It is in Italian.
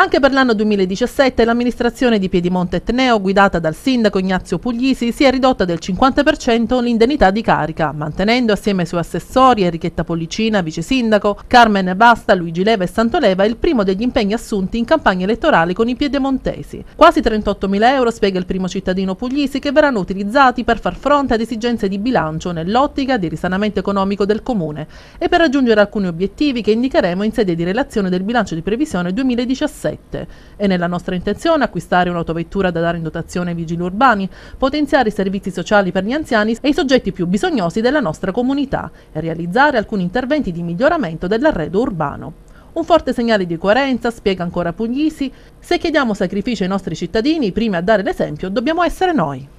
Anche per l'anno 2017 l'amministrazione di Piedimonte Etneo, guidata dal sindaco Ignazio Puglisi, si è ridotta del 50% l'indennità di carica, mantenendo assieme ai suoi assessori Enrichetta Pollicina, vice sindaco, Carmen Basta, Luigi Leva e Santoleva il primo degli impegni assunti in campagna elettorale con i piedemontesi. Quasi 38.000 euro, spiega il primo cittadino puglisi, che verranno utilizzati per far fronte ad esigenze di bilancio nell'ottica di risanamento economico del comune e per raggiungere alcuni obiettivi che indicheremo in sede di relazione del bilancio di previsione 2017. 2017. È nella nostra intenzione acquistare un'autovettura da dare in dotazione ai vigili urbani, potenziare i servizi sociali per gli anziani e i soggetti più bisognosi della nostra comunità e realizzare alcuni interventi di miglioramento dell'arredo urbano. Un forte segnale di coerenza, spiega ancora Puglisi, se chiediamo sacrifici ai nostri cittadini, prima a dare l'esempio dobbiamo essere noi.